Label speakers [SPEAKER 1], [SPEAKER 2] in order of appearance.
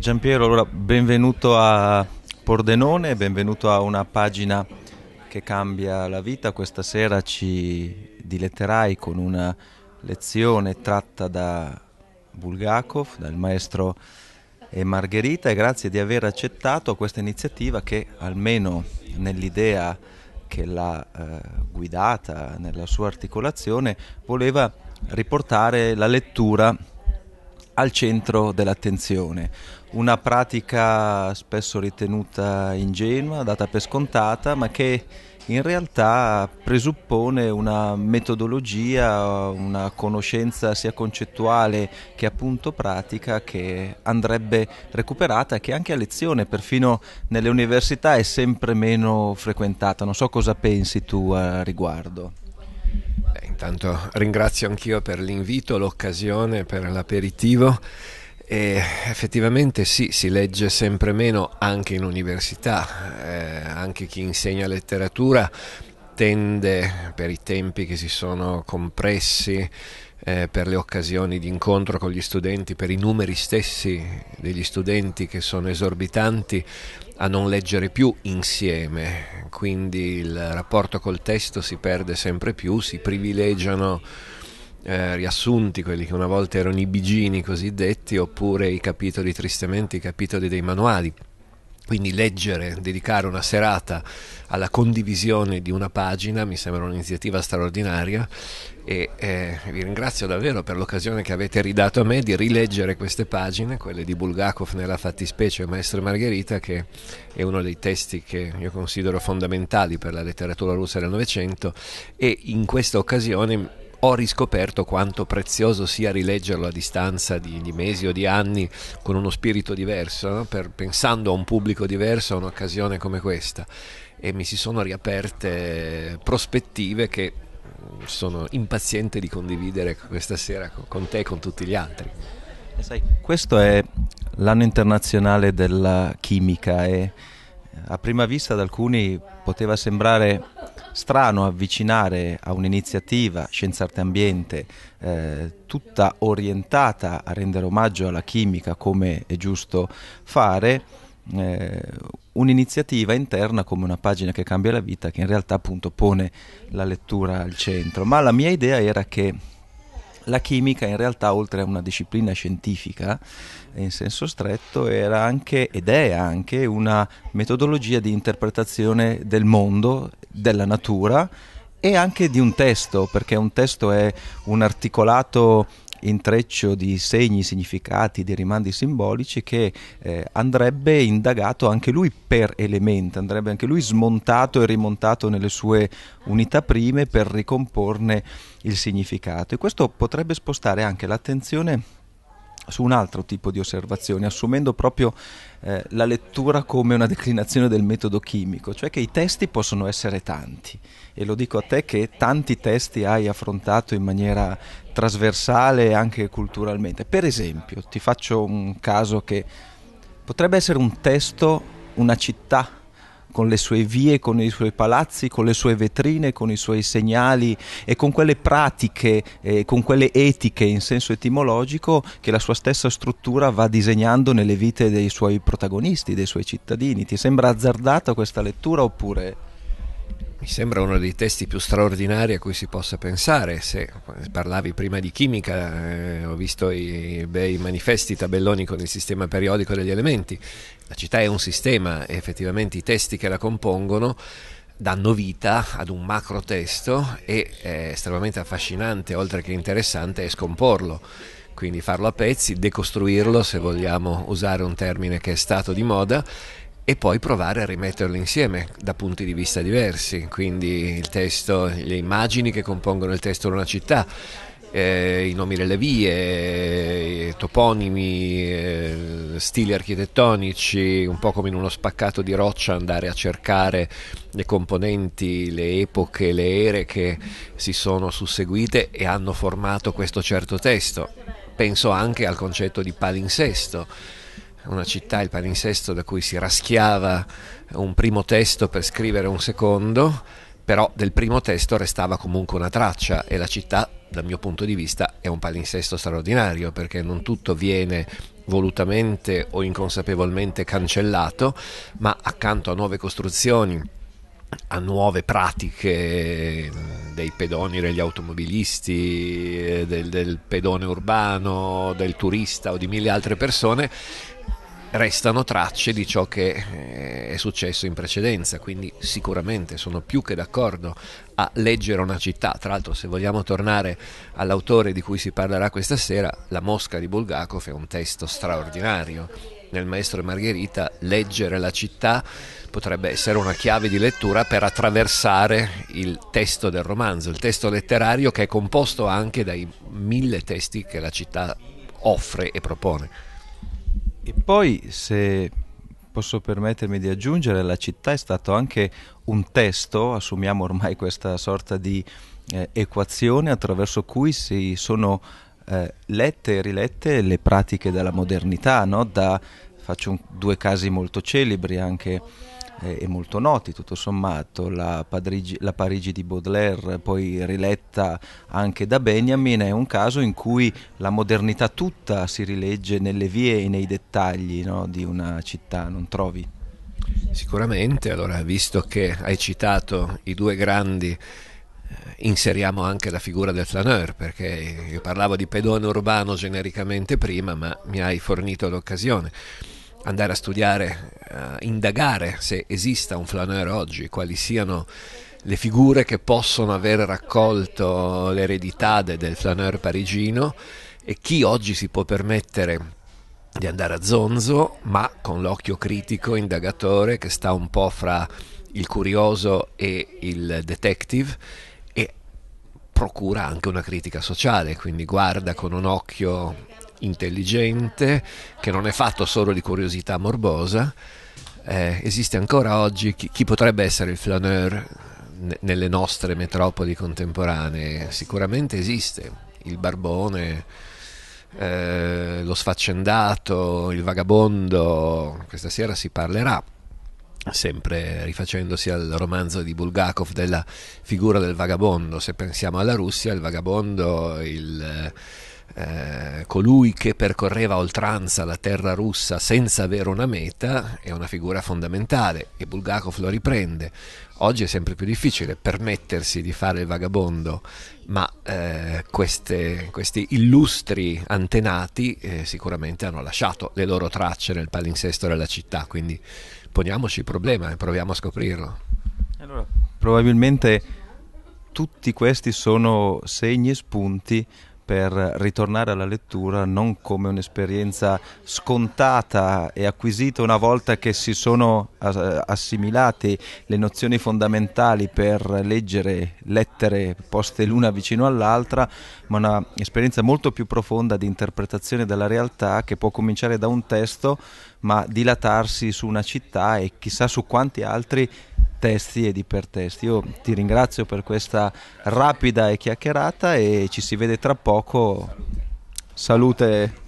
[SPEAKER 1] Giampiero, allora, benvenuto a Pordenone, benvenuto a una pagina che cambia la vita. Questa sera ci diletterai con una lezione tratta da Bulgakov, dal maestro e Margherita e grazie di aver accettato questa iniziativa che almeno nell'idea che l'ha eh, guidata, nella sua articolazione, voleva riportare la lettura al centro dell'attenzione. Una pratica spesso ritenuta ingenua, data per scontata, ma che in realtà presuppone una metodologia, una conoscenza sia concettuale che appunto pratica che andrebbe recuperata che anche a lezione, perfino nelle università, è sempre meno frequentata. Non so cosa pensi tu eh, a riguardo. Intanto ringrazio anch'io per l'invito, l'occasione, per l'aperitivo.
[SPEAKER 2] E effettivamente sì, si legge sempre meno anche in università, eh, anche chi insegna letteratura tende per i tempi che si sono compressi eh, per le occasioni di incontro con gli studenti, per i numeri stessi degli studenti che sono esorbitanti a non leggere più insieme, quindi il rapporto col testo si perde sempre più, si privilegiano eh, riassunti, quelli che una volta erano i bigini cosiddetti, oppure i capitoli tristemente, i capitoli dei manuali. Quindi leggere, dedicare una serata alla condivisione di una pagina mi sembra un'iniziativa straordinaria e eh, vi ringrazio davvero per l'occasione che avete ridato a me di rileggere queste pagine, quelle di Bulgakov nella fattispecie Maestro e Margherita, che è uno dei testi che io considero fondamentali per la letteratura russa del Novecento e in questa occasione ho riscoperto quanto prezioso sia rileggerlo a distanza di, di mesi o di anni con uno spirito diverso, no? per, pensando a un pubblico diverso, a un'occasione come questa. E mi si sono riaperte prospettive che sono impaziente di condividere questa sera con te e con tutti gli altri.
[SPEAKER 1] Sai, questo è l'anno internazionale della chimica e a prima vista ad alcuni poteva sembrare strano avvicinare a un'iniziativa Scienza Arte Ambiente eh, tutta orientata a rendere omaggio alla chimica come è giusto fare eh, un'iniziativa interna come una pagina che cambia la vita che in realtà appunto pone la lettura al centro ma la mia idea era che la chimica in realtà oltre a una disciplina scientifica in senso stretto era anche ed è anche una metodologia di interpretazione del mondo, della natura e anche di un testo, perché un testo è un articolato intreccio di segni, significati, di rimandi simbolici che eh, andrebbe indagato anche lui per elemento, andrebbe anche lui smontato e rimontato nelle sue unità prime per ricomporne il significato e questo potrebbe spostare anche l'attenzione su un altro tipo di osservazioni, assumendo proprio eh, la lettura come una declinazione del metodo chimico, cioè che i testi possono essere tanti. E lo dico a te che tanti testi hai affrontato in maniera trasversale anche culturalmente. Per esempio, ti faccio un caso che potrebbe essere un testo, una città con le sue vie, con i suoi palazzi, con le sue vetrine, con i suoi segnali e con quelle pratiche, eh, con quelle etiche in senso etimologico che la sua stessa struttura va disegnando nelle vite dei suoi protagonisti, dei suoi cittadini. Ti sembra azzardata questa lettura oppure... Mi sembra uno dei testi più straordinari a cui si
[SPEAKER 2] possa pensare. Se parlavi prima di chimica, eh, ho visto i bei manifesti tabelloni con il sistema periodico degli elementi. La città è un sistema e effettivamente i testi che la compongono danno vita ad un macro testo e è estremamente affascinante, oltre che interessante, è scomporlo quindi farlo a pezzi, decostruirlo se vogliamo usare un termine che è stato di moda e poi provare a rimetterlo insieme da punti di vista diversi, quindi il testo, le immagini che compongono il testo di una città, eh, i nomi delle vie, eh, toponimi, eh, stili architettonici, un po' come in uno spaccato di roccia andare a cercare le componenti, le epoche, le ere che si sono susseguite e hanno formato questo certo testo. Penso anche al concetto di palinsesto una città, il palinsesto, da cui si raschiava un primo testo per scrivere un secondo, però del primo testo restava comunque una traccia e la città, dal mio punto di vista, è un palinsesto straordinario perché non tutto viene volutamente o inconsapevolmente cancellato, ma accanto a nuove costruzioni a nuove pratiche dei pedoni, degli automobilisti, eh, del, del, pedone urbano, del turista o di mille altre persone, restano tracce di ciò che eh, è successo in precedenza, quindi sicuramente sono più che d'accordo a leggere una città. Tra l'altro, se vogliamo tornare all'autore di cui si parlerà questa sera, La Mosca di Bulgakov è un testo straordinario. Nel Maestro e Margherita, leggere la città potrebbe essere una chiave di lettura per attraversare il testo del romanzo, il testo letterario che è composto anche dai mille testi che la città offre e
[SPEAKER 1] propone. E poi, se posso permettermi di aggiungere, la città è stato anche un testo, assumiamo ormai questa sorta di eh, equazione attraverso cui si sono eh, lette e rilette le pratiche della modernità, no? da, faccio un, due casi molto celebri anche eh, e molto noti tutto sommato, la, Padrigi, la, Parigi di Baudelaire poi riletta anche da Benjamin, è un caso in cui la modernità tutta si rilegge nelle vie e nei dettagli no, di una città, non trovi?
[SPEAKER 2] Sicuramente, allora visto che hai citato i due grandi eh, inseriamo anche la figura del flaneur, perché io parlavo di pedone urbano genericamente prima, ma mi hai fornito l'occasione andare a studiare, a eh, indagare se esista un flaneur oggi, quali siano le figure che possono aver raccolto l'eredità del flaneur parigino e chi oggi si può permettere di andare a zonzo, ma con l'occhio critico, indagatore, che sta un po' fra il curioso e il detective e procura anche una critica sociale, quindi guarda con un occhio intelligente, che non è fatto solo di curiosità morbosa. Eh, esiste ancora oggi chi, chi, potrebbe essere il flaneur nelle nostre metropoli contemporanee? Sicuramente esiste il barbone, eh, lo sfaccendato, il vagabondo. Questa sera si parlerà sempre rifacendosi al romanzo di Bulgakov della figura del vagabondo, se pensiamo alla Russia, il vagabondo, il eh, colui che percorreva a oltranza la terra russa senza avere una meta è una figura fondamentale e Bulgakov lo riprende. Oggi è sempre più difficile permettersi di fare il vagabondo, ma eh, queste, questi illustri antenati eh, sicuramente hanno lasciato le loro tracce nel palinsesto della città, quindi poniamoci il problema
[SPEAKER 1] e proviamo a scoprirlo. Allora, probabilmente tutti questi sono segni e spunti per ritornare alla lettura non come un'esperienza scontata e acquisita una volta che si sono assimilate le nozioni fondamentali per leggere lettere poste l'una vicino all'altra, ma un'esperienza molto più profonda di interpretazione della realtà che può cominciare da un testo ma dilatarsi su una città e chissà su quanti altri testi ed ipertesti. Io ti ringrazio per questa rapida e chiacchierata e ci si vede tra poco. Salute.